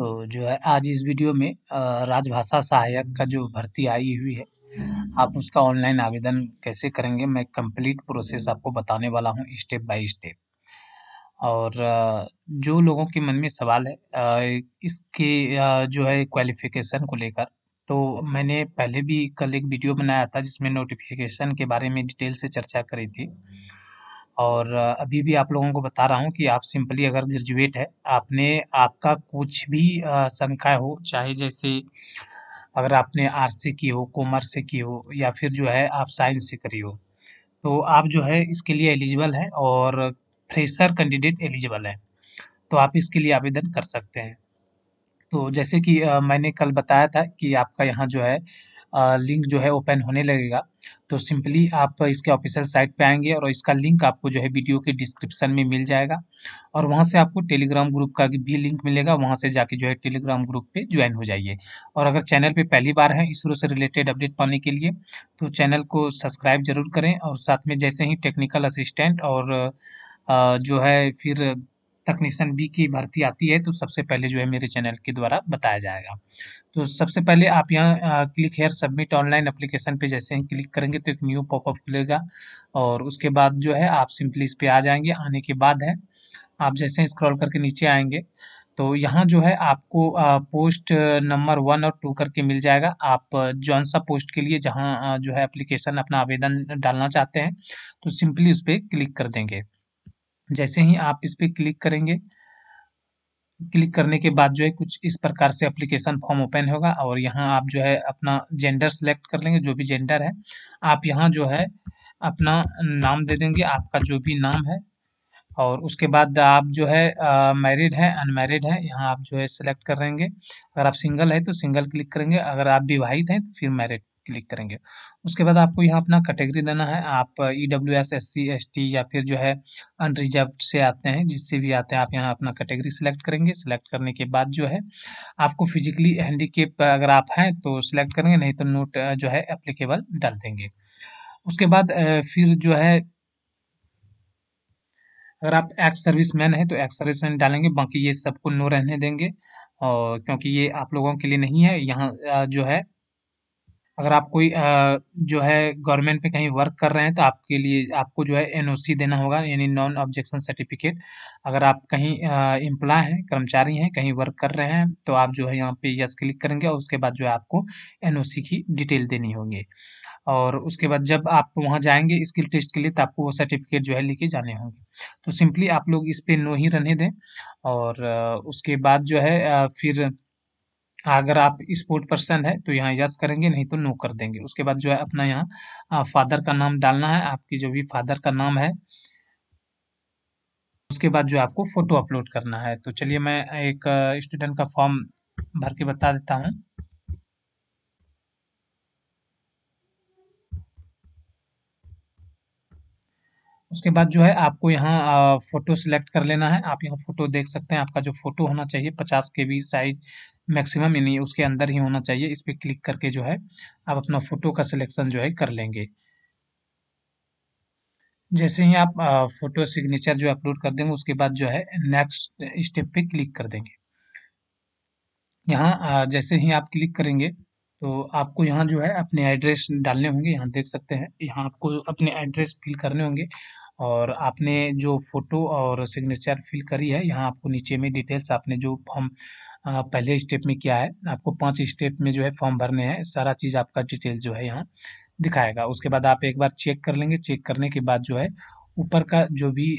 तो जो है आज इस वीडियो में राजभाषा सहायक का जो भर्ती आई हुई है आप उसका ऑनलाइन आवेदन कैसे करेंगे मैं कंप्लीट प्रोसेस आपको बताने वाला हूँ स्टेप बाय स्टेप और जो लोगों के मन में सवाल है इसके जो है क्वालिफिकेशन को लेकर तो मैंने पहले भी कल एक वीडियो बनाया था जिसमें नोटिफिकेशन के बारे में डिटेल से चर्चा करी थी और अभी भी आप लोगों को बता रहा हूँ कि आप सिंपली अगर ग्रेजुएट है आपने आपका कुछ भी संख्या हो चाहे जैसे अगर आपने आर्ट्स से की हो कॉमर्स से की हो या फिर जो है आप साइंस से करी हो तो आप जो है इसके लिए एलिजिबल हैं और फ्रेशर कैंडिडेट एलिजिबल हैं तो आप इसके लिए आवेदन कर सकते हैं तो जैसे कि मैंने कल बताया था कि आपका यहाँ जो है लिंक जो है ओपन होने लगेगा तो सिंपली आप इसके ऑफिशियल साइट पे आएँगे और इसका लिंक आपको जो है वीडियो के डिस्क्रिप्शन में मिल जाएगा और वहाँ से आपको टेलीग्राम ग्रुप का भी लिंक मिलेगा वहाँ से जाके जो है टेलीग्राम ग्रुप पे ज्वाइन हो जाइए और अगर चैनल पे पहली बार हैं इसरो से रिलेटेड अपडेट पाने के लिए तो चैनल को सब्सक्राइब जरूर करें और साथ में जैसे ही टेक्निकल असिस्टेंट और जो है फिर तकनीसन बी की भर्ती आती है तो सबसे पहले जो है मेरे चैनल के द्वारा बताया जाएगा तो सबसे पहले आप यहाँ click here submit online application पे जैसे ही क्लिक करेंगे तो एक न्यू पॉपअप खुलेगा और उसके बाद जो है आप सिंपली इस पर आ जाएंगे आने के बाद है आप जैसे ही स्क्रॉल करके नीचे आएंगे तो यहाँ जो है आपको पोस्ट नंबर वन और टू करके मिल जाएगा आप जौन सा पोस्ट के लिए जहाँ जो है एप्लीकेशन अपना आवेदन डालना चाहते हैं तो सिंपली उस पर क्लिक कर देंगे जैसे ही आप इस पर क्लिक करेंगे क्लिक करने के बाद जो है कुछ इस प्रकार से एप्लीकेशन फॉर्म ओपन होगा और यहाँ आप जो है अपना जेंडर सेलेक्ट कर लेंगे जो भी जेंडर है आप यहाँ जो है अपना नाम दे देंगे आपका जो भी नाम है और उसके बाद आप जो है मैरिड है अनमैरिड है यहाँ आप जो है सिलेक्ट करेंगे अगर आप सिंगल है तो सिंगल क्लिक करेंगे अगर आप विवाहित हैं तो फिर मैरिड क्लिक करेंगे उसके बाद आपको यहाँ अपना कैटेगरी देना है आप E W S S C S T या फिर जो है अनरिजर्व से आते हैं जिससे भी आते हैं आप यहाँ अपना कैटेगरी सिलेक्ट करेंगे सिलेक्ट करने के बाद जो है आपको फिजिकली हैंडीकेप अगर आप हैं तो सिलेक्ट करेंगे नहीं तो नोट जो है अप्लीकेबल डाल देंगे उसके बाद फिर जो है अगर आप एक्स सर्विस मैन है तो एक्स सर्विस मैन डालेंगे बाकी ये सबको नो रहने देंगे और क्योंकि ये आप लोगों के लिए नहीं है यहाँ जो है अगर आप कोई जो है गवर्नमेंट में कहीं वर्क कर रहे हैं तो आपके लिए आपको जो है एनओसी देना होगा यानी नॉन ऑब्जेक्शन सर्टिफिकेट। अगर आप कहीं एम्प्लॉय हैं, कर्मचारी हैं, कहीं वर्क कर रहे हैं तो आप जो है यहाँ पे यस क्लिक करेंगे और उसके बाद जो है आपको एनओसी की डिटेल देनी होगी। और उसके बाद जब आप वहाँ जाएंगे स्किल टेस्ट के लिए तो आपको वो सर्टिफिकेट जो है लेके जाने होंगे। तो सिंपली आप लोग इस पर नो ही रहने दें और उसके बाद जो है फिर अगर आप स्पोर्ट पर्सन है तो यहाँ यस करेंगे नहीं तो नो कर देंगे उसके बाद जो है अपना यहाँ फादर का नाम डालना है आपकी जो भी फादर का नाम है उसके बाद जो आपको फ़ोटो अपलोड करना है तो चलिए मैं एक स्टूडेंट का फॉर्म भर के बता देता हूँ उसके बाद जो है आपको यहाँ फ़ोटो सिलेक्ट कर लेना है आप यहाँ फ़ोटो देख सकते हैं आपका जो फ़ोटो होना चाहिए पचास के बी साइज मैक्सिमम यानी उसके अंदर ही होना चाहिए इस पर क्लिक करके जो है आप अपना फ़ोटो का सिलेक्शन जो है कर लेंगे जैसे ही आप फ़ोटो सिग्नेचर जो अपलोड कर देंगे उसके बाद जो है नेक्स्ट स्टेप पे क्लिक कर देंगे यहाँ जैसे ही आप क्लिक करेंगे तो आपको यहाँ जो है अपने एड्रेस डालने होंगे यहाँ देख सकते हैं यहाँ आपको अपने एड्रेस फिल करने होंगे और आपने जो फ़ोटो और सिग्नेचर फिल करी है यहाँ आपको नीचे में डिटेल्स आपने जो फॉर्म पहले स्टेप में किया है आपको पाँच स्टेप में जो है फॉर्म भरने हैं सारा चीज़ आपका डिटेल जो है यहाँ दिखाएगा उसके बाद आप एक बार चेक कर लेंगे चेक करने के बाद जो है ऊपर का जो भी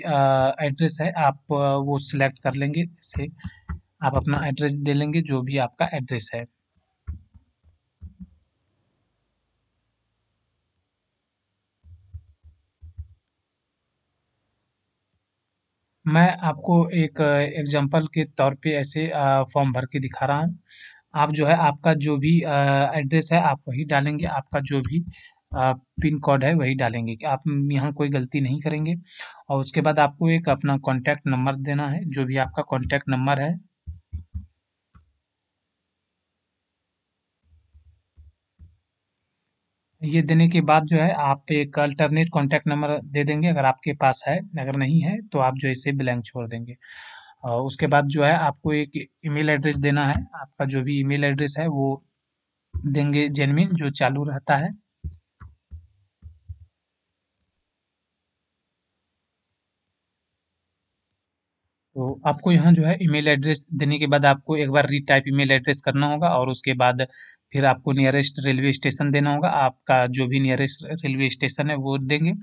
एड्रेस है आप वो सिलेक्ट कर लेंगे से आप अपना एड्रेस दे लेंगे जो भी आपका एड्रेस है मैं आपको एक एग्जाम्पल के तौर पे ऐसे फॉर्म भर के दिखा रहा हूँ। आप जो है आपका जो भी एड्रेस है आप वही डालेंगे, आपका जो भी पिन कोड है वही डालेंगे कि आप यहाँ कोई गलती नहीं करेंगे और उसके बाद आपको एक अपना कॉन्टैक्ट नंबर देना है, जो भी आपका कॉन्टैक्ट नंबर है ये देने के बाद जो है आप एक अल्टरनेट कॉन्टैक्ट नंबर दे देंगे अगर आपके पास है अगर नहीं है तो आप जो इसे ब्लैंक छोड़ देंगे और उसके बाद जो है आपको एक ईमेल एड्रेस देना है आपका जो भी ईमेल एड्रेस है वो देंगे जेनविन जो चालू रहता है तो आपको यहाँ जो है ईमेल एड्रेस देने के बाद आपको एक बार रीटाइप ईमेल एड्रेस करना होगा और उसके बाद फिर आपको नियरेस्ट रेलवे स्टेशन देना होगा आपका जो भी नियरेस्ट रेलवे स्टेशन है वो देंगे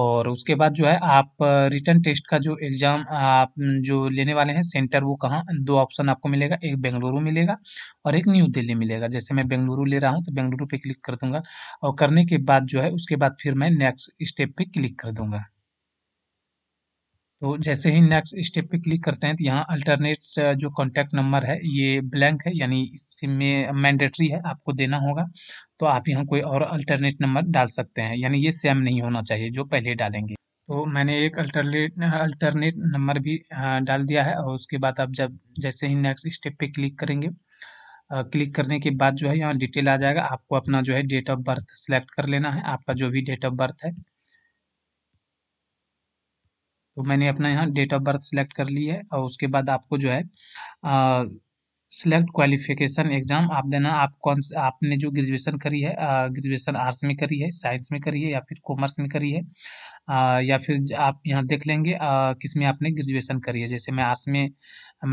और उसके बाद जो है आप रिटर्न टेस्ट का जो एग्ज़ाम आप जो लेने वाले हैं सेंटर वो कहाँ दो ऑप्शन आपको मिलेगा एक बेंगलुरु मिलेगा और एक न्यू दिल्ली मिलेगा जैसे मैं बेंगलुरु ले रहा हूँ तो बेंगलुरु पर क्लिक कर दूँगा और करने के बाद जो है उसके बाद फिर मैं नेक्स्ट स्टेप पर क्लिक कर दूँगा तो जैसे ही नेक्स्ट स्टेप पे क्लिक करते हैं तो यहाँ अल्टरनेट uh, जो कॉन्टैक्ट नंबर है ये ब्लैंक है यानी इसमें मैंडेटरी है आपको देना होगा तो आप यहाँ कोई और अल्टरनेट नंबर डाल सकते हैं यानी ये सेम नहीं होना चाहिए जो पहले डालेंगे तो मैंने एक अल्टरनेट अल्टरनेट नंबर भी uh, डाल दिया है और उसके बाद आप जब जैसे ही नेक्स्ट स्टेप पे क्लिक करेंगे क्लिक uh, करने के बाद जो है यहाँ डिटेल आ जाएगा आपको अपना जो है डेट ऑफ बर्थ सेलेक्ट कर लेना है आपका जो भी डेट ऑफ बर्थ है तो मैंने अपना यहाँ डेट ऑफ बर्थ सेलेक्ट कर ली है और उसके बाद आपको जो है सिलेक्ट क्वालिफिकेशन एग्ज़ाम आप देना आप कौन सा आपने जो ग्रेजुएशन करी है ग्रेजुएशन आर्ट्स में करी है साइंस में करी है या फिर कॉमर्स में करी है आ, या फिर आप यहाँ देख लेंगे किस में आपने ग्रेजुएशन करी है जैसे मैं आर्ट्स में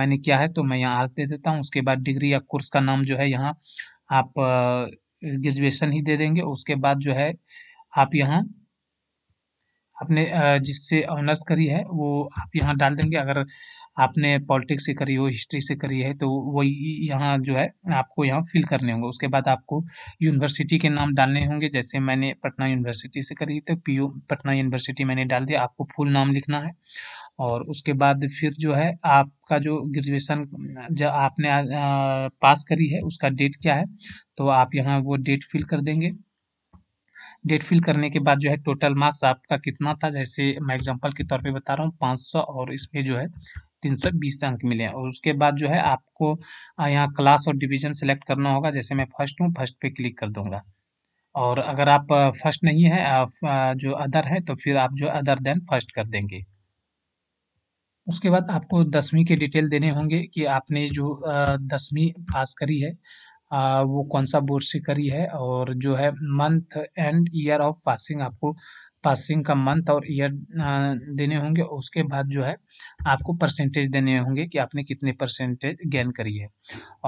मैंने किया है तो मैं यहाँ आर्ट्स दे देता हूँ उसके बाद डिग्री या कोर्स का नाम जो है यहाँ आप ग्रेजुएशन ही दे देंगे उसके बाद जो है आप यहाँ आपने जिससे ऑनर्स करी है वो आप यहाँ डाल देंगे अगर आपने पॉलिटिक्स से करी हो हिस्ट्री से करी है तो वही यहाँ जो है आपको यहाँ फिल करने होंगे उसके बाद आपको यूनिवर्सिटी के नाम डालने होंगे जैसे मैंने पटना यूनिवर्सिटी से करी तो पी पटना यूनिवर्सिटी मैंने डाल दिया आपको फुल नाम लिखना है और उसके बाद फिर जो है आपका जो ग्रेजुएशन जो आपने पास करी है उसका डेट क्या है तो आप यहाँ वो डेट फिल कर देंगे डेट फिल करने के बाद जो है टोटल मार्क्स आपका कितना था जैसे मैं एग्जांपल के तौर पे बता रहा हूँ पाँच सौ और इसमें जो है तीन सौ बीस अंक मिले हैं और उसके बाद जो है आपको यहाँ क्लास और डिवीजन सेलेक्ट करना होगा जैसे मैं फर्स्ट हूँ फर्स्ट पे क्लिक कर दूंगा और अगर आप फर्स्ट नहीं है आप जो अदर है तो फिर आप जो अदर देन फर्स्ट कर देंगे उसके बाद आपको दसवीं के डिटेल देने होंगे कि आपने जो दसवीं पास करी है आ, वो कौन सा करी है और जो है month and year of passing आपको पासिंग का मंथ और ईयर देने होंगे उसके बाद जो है आपको परसेंटेज देने होंगे कि आपने कितने परसेंटेज गेन करी है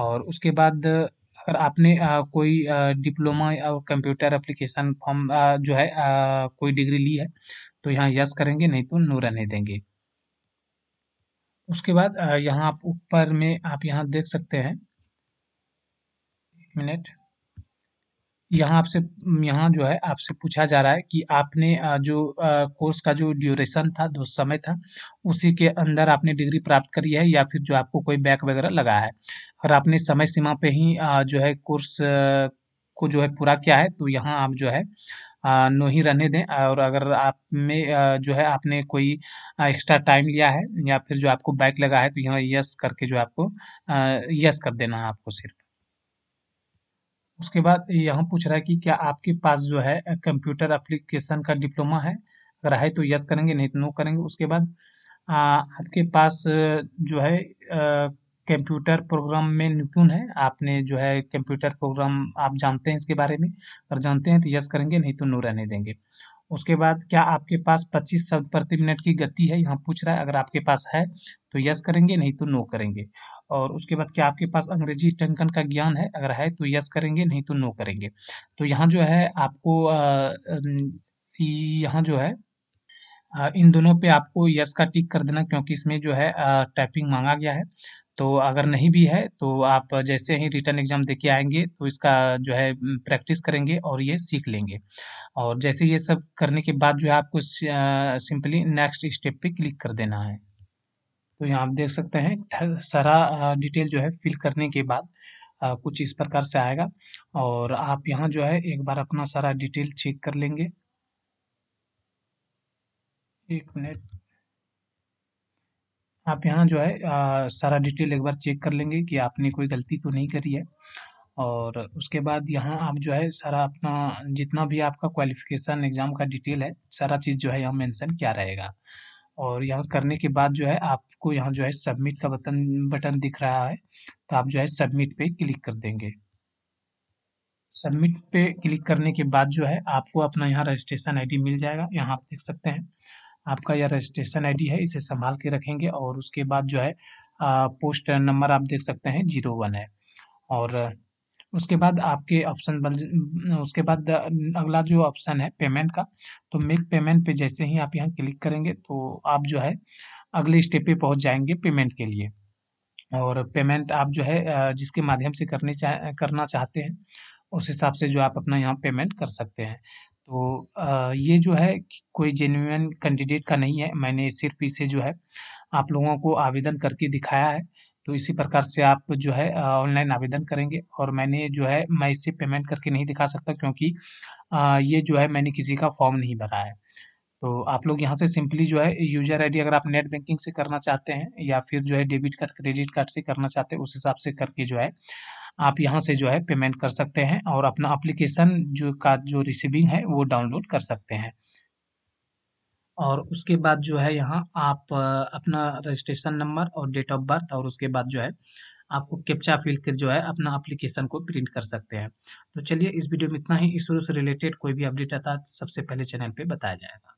और उसके बाद अगर आपने आ, कोई आ, डिप्लोमा या कंप्यूटर एप्लीकेशन फॉर्म जो है आ, कोई डिग्री ली है तो यहाँ यस करेंगे नहीं तो नो रहने देंगे उसके बाद यहाँ आप ऊपर में आप यहाँ देख सकते हैं मिनट यहाँ आपसे यहाँ जो है आपसे पूछा जा रहा है कि आपने जो कोर्स का जो ड्यूरेशन था जो समय था उसी के अंदर आपने डिग्री प्राप्त करी है या फिर जो आपको कोई बैक वगैरह लगा है और आपने समय सीमा पे ही जो है कोर्स को जो है पूरा किया है तो यहाँ आप जो है नो ही रहने दें और अगर आप में जो है आपने कोई एक्स्ट्रा टाइम लिया है या फिर जो आपको बैक लगा है तो यहाँ यस करके जो आपको यस कर देना है आपको सिर्फ उसके बाद यहाँ पूछ रहा है कि क्या आपके पास जो है कंप्यूटर एप्लीकेशन का डिप्लोमा है अगर है तो यस करेंगे नहीं तो नो करेंगे उसके बाद आ, आपके पास जो है कंप्यूटर प्रोग्राम में निपुण है आपने जो है कंप्यूटर प्रोग्राम आप जानते हैं इसके बारे में अगर जानते हैं तो यस करेंगे नहीं तो नो रहने देंगे उसके बाद क्या आपके पास 25 शब्द प्रति मिनट की गति है यहाँ पूछ रहा है अगर आपके पास है तो यस करेंगे नहीं तो नो करेंगे और उसके बाद क्या आपके पास अंग्रेजी टंकन का ज्ञान है अगर है तो यस करेंगे नहीं तो नो करेंगे तो यहाँ जो है आपको यहाँ जो है इन दोनों पे आपको यस का टिक कर देना क्योंकि इसमें जो है टाइपिंग मांगा गया है तो अगर नहीं भी है तो आप जैसे ही रिटर्न एग्ज़ाम दे के तो इसका जो है प्रैक्टिस करेंगे और ये सीख लेंगे और जैसे ये सब करने के बाद जो है आपको सिंपली नेक्स्ट स्टेप पे क्लिक कर देना है तो यहाँ आप देख सकते हैं सारा डिटेल जो है फिल करने के बाद आ, कुछ इस प्रकार से आएगा और आप यहाँ जो है एक बार अपना सारा डिटेल चेक कर लेंगे एक मिनट आप यहाँ जो है आ, सारा डिटेल एक बार चेक कर लेंगे कि आपने कोई गलती तो नहीं करी है और उसके बाद यहाँ आप जो है सारा अपना जितना भी आपका क्वालिफिकेशन एग्ज़ाम का डिटेल है सारा चीज़ जो है यहाँ मेंशन क्या रहेगा और यहाँ करने के बाद जो है आपको यहाँ जो है सबमिट का बटन बटन दिख रहा है तो आप जो है सबमिट पे क्लिक कर देंगे सबमिट पे क्लिक करने के बाद जो है आपको अपना यहाँ रजिस्ट्रेशन आईडी मिल जाएगा यहाँ आप देख सकते हैं आपका यह रजिस्ट्रेशन आईडी है इसे संभाल के रखेंगे और उसके बाद जो है पोस्ट नंबर आप देख सकते हैं जीरो वन है और उसके बाद आपके ऑप्शन बन उसके बाद अगला जो ऑप्शन है पेमेंट का तो मेक पेमेंट पे जैसे ही आप यहाँ क्लिक करेंगे तो आप जो है अगले स्टेप पे पहुँच जाएंगे पेमेंट के लिए और पेमेंट आप जो है जिसके माध्यम से करने चाह करना चाहते हैं उस हिसाब से जो आप अपना यहाँ पेमेंट कर सकते हैं तो ये जो है कोई जेन्यून कैंडिडेट का नहीं है। मैंने सिर्फ़ इसे जो है आप लोगों को आवेदन करके दिखाया है। तो इसी प्रकार से आप जो है ऑनलाइन आवेदन करेंगे और मैंने जो है मैं इसे पेमेंट करके नहीं दिखा सकता क्योंकि ये जो है मैंने किसी का फ़ॉर्म नहीं भरा है। तो आप लोग यहाँ से सिंपली जो है यूजर आईडी अगर आप नेट बैंकिंग से करना चाहते हैं या फिर जो है डेबिट कार्ड क्रेडिट कार्ड से करना चाहते हैं उस हिसाब से करके जो है आप यहाँ से जो है पेमेंट कर सकते हैं और अपना अप्लीकेशन जो का जो रिसीविंग है वो डाउनलोड कर सकते हैं और उसके बाद जो है यहाँ आप अपना रजिस्ट्रेशन नंबर और डेट ऑफ बर्थ और उसके बाद जो है आपको कैप्चा फिल कर जो है अपना एप्लीकेशन को प्रिंट कर सकते हैं तो चलिए इस वीडियो में इतना ही इस से रिलेटेड कोई भी अपडेट आता है सबसे पहले चैनल पे बताया जाएगा